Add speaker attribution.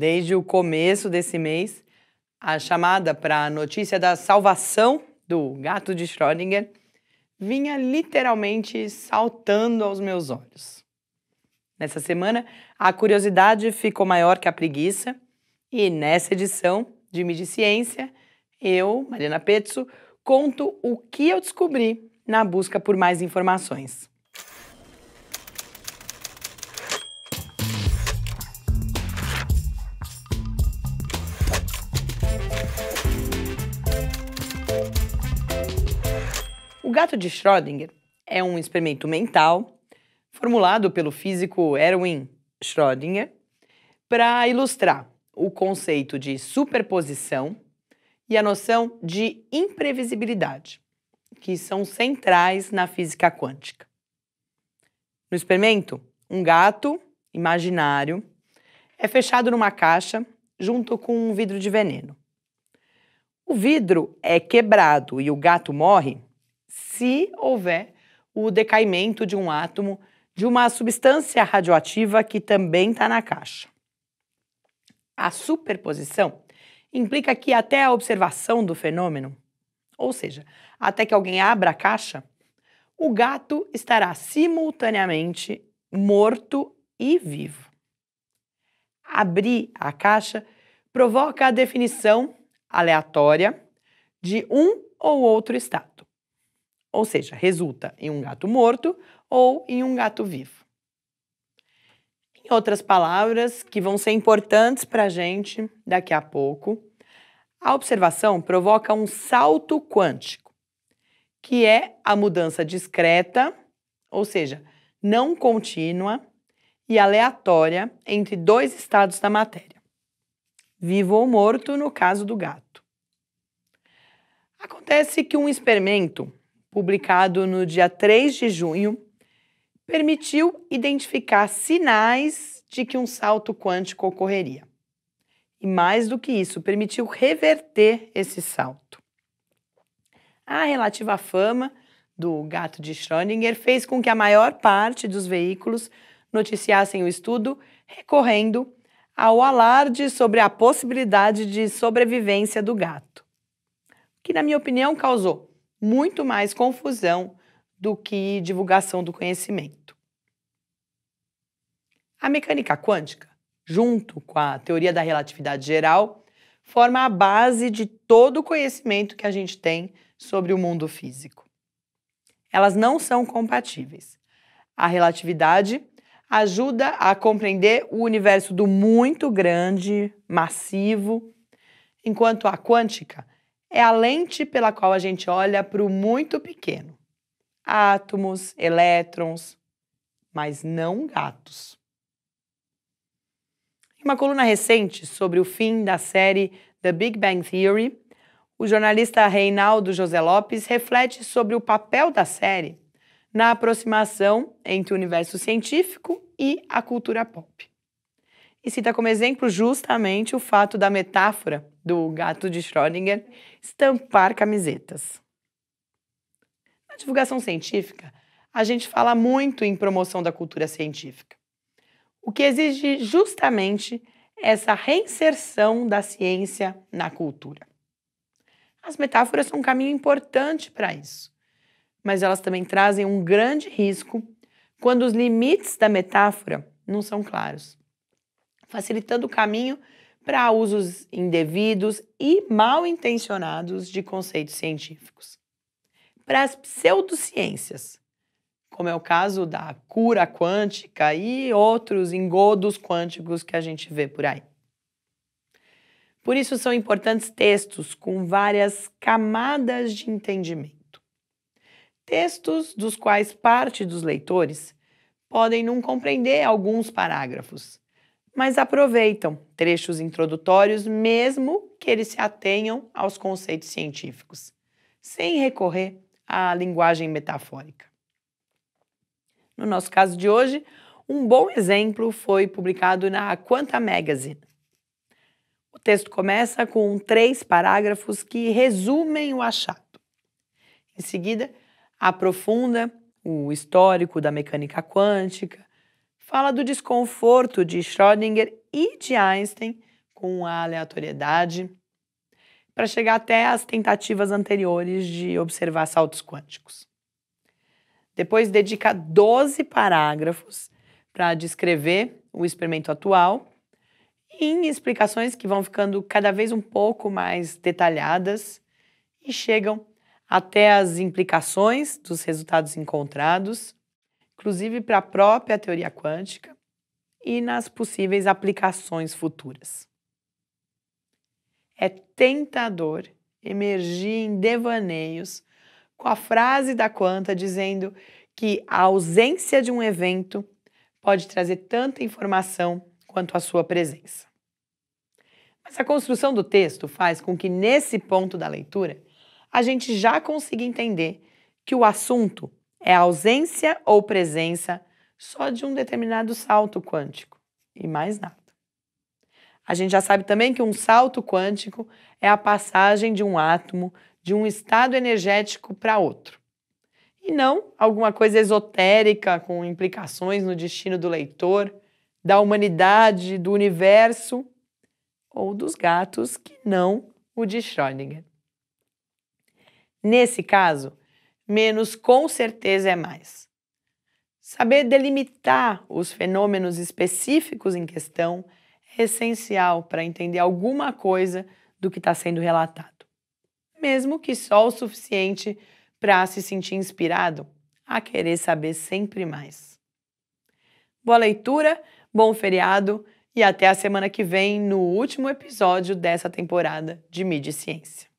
Speaker 1: desde o começo desse mês, a chamada para a notícia da salvação do gato de Schrödinger vinha literalmente saltando aos meus olhos. Nessa semana, a curiosidade ficou maior que a preguiça, e nessa edição de Mídia Ciência, eu, Mariana Pezzo, conto o que eu descobri na busca por mais informações. O gato de Schrödinger é um experimento mental formulado pelo físico Erwin Schrödinger para ilustrar o conceito de superposição e a noção de imprevisibilidade, que são centrais na física quântica. No experimento, um gato imaginário é fechado numa caixa junto com um vidro de veneno. O vidro é quebrado e o gato morre se houver o decaimento de um átomo de uma substância radioativa que também está na caixa. A superposição implica que até a observação do fenômeno, ou seja, até que alguém abra a caixa, o gato estará simultaneamente morto e vivo. Abrir a caixa provoca a definição aleatória de um ou outro estado ou seja, resulta em um gato morto ou em um gato vivo. Em outras palavras, que vão ser importantes para a gente daqui a pouco, a observação provoca um salto quântico, que é a mudança discreta, ou seja, não contínua e aleatória entre dois estados da matéria, vivo ou morto no caso do gato. Acontece que um experimento publicado no dia 3 de junho, permitiu identificar sinais de que um salto quântico ocorreria. E mais do que isso, permitiu reverter esse salto. A relativa fama do gato de Schrödinger fez com que a maior parte dos veículos noticiassem o estudo recorrendo ao alarde sobre a possibilidade de sobrevivência do gato, que, na minha opinião, causou muito mais confusão do que divulgação do conhecimento. A mecânica quântica, junto com a teoria da relatividade geral, forma a base de todo o conhecimento que a gente tem sobre o mundo físico. Elas não são compatíveis. A relatividade ajuda a compreender o universo do muito grande, massivo, enquanto a quântica é a lente pela qual a gente olha para o muito pequeno. Átomos, elétrons, mas não gatos. Em uma coluna recente sobre o fim da série The Big Bang Theory, o jornalista Reinaldo José Lopes reflete sobre o papel da série na aproximação entre o universo científico e a cultura pop e cita como exemplo justamente o fato da metáfora do gato de Schrödinger estampar camisetas. Na divulgação científica, a gente fala muito em promoção da cultura científica, o que exige justamente essa reinserção da ciência na cultura. As metáforas são um caminho importante para isso, mas elas também trazem um grande risco quando os limites da metáfora não são claros facilitando o caminho para usos indevidos e mal intencionados de conceitos científicos. Para as pseudociências, como é o caso da cura quântica e outros engodos quânticos que a gente vê por aí. Por isso são importantes textos com várias camadas de entendimento. Textos dos quais parte dos leitores podem não compreender alguns parágrafos, mas aproveitam trechos introdutórios, mesmo que eles se atenham aos conceitos científicos, sem recorrer à linguagem metafórica. No nosso caso de hoje, um bom exemplo foi publicado na Quanta Magazine. O texto começa com três parágrafos que resumem o achado. Em seguida, aprofunda o histórico da mecânica quântica, fala do desconforto de Schrödinger e de Einstein com a aleatoriedade para chegar até as tentativas anteriores de observar saltos quânticos. Depois dedica 12 parágrafos para descrever o experimento atual em explicações que vão ficando cada vez um pouco mais detalhadas e chegam até as implicações dos resultados encontrados inclusive para a própria teoria quântica e nas possíveis aplicações futuras. É tentador emergir em devaneios com a frase da Quanta dizendo que a ausência de um evento pode trazer tanta informação quanto a sua presença. Mas a construção do texto faz com que, nesse ponto da leitura, a gente já consiga entender que o assunto é a ausência ou presença só de um determinado salto quântico e mais nada. A gente já sabe também que um salto quântico é a passagem de um átomo de um estado energético para outro. E não alguma coisa esotérica com implicações no destino do leitor, da humanidade, do universo ou dos gatos que não o de Schrödinger. Nesse caso, menos com certeza é mais. Saber delimitar os fenômenos específicos em questão é essencial para entender alguma coisa do que está sendo relatado, mesmo que só o suficiente para se sentir inspirado a querer saber sempre mais. Boa leitura, bom feriado e até a semana que vem no último episódio dessa temporada de Mídia e Ciência.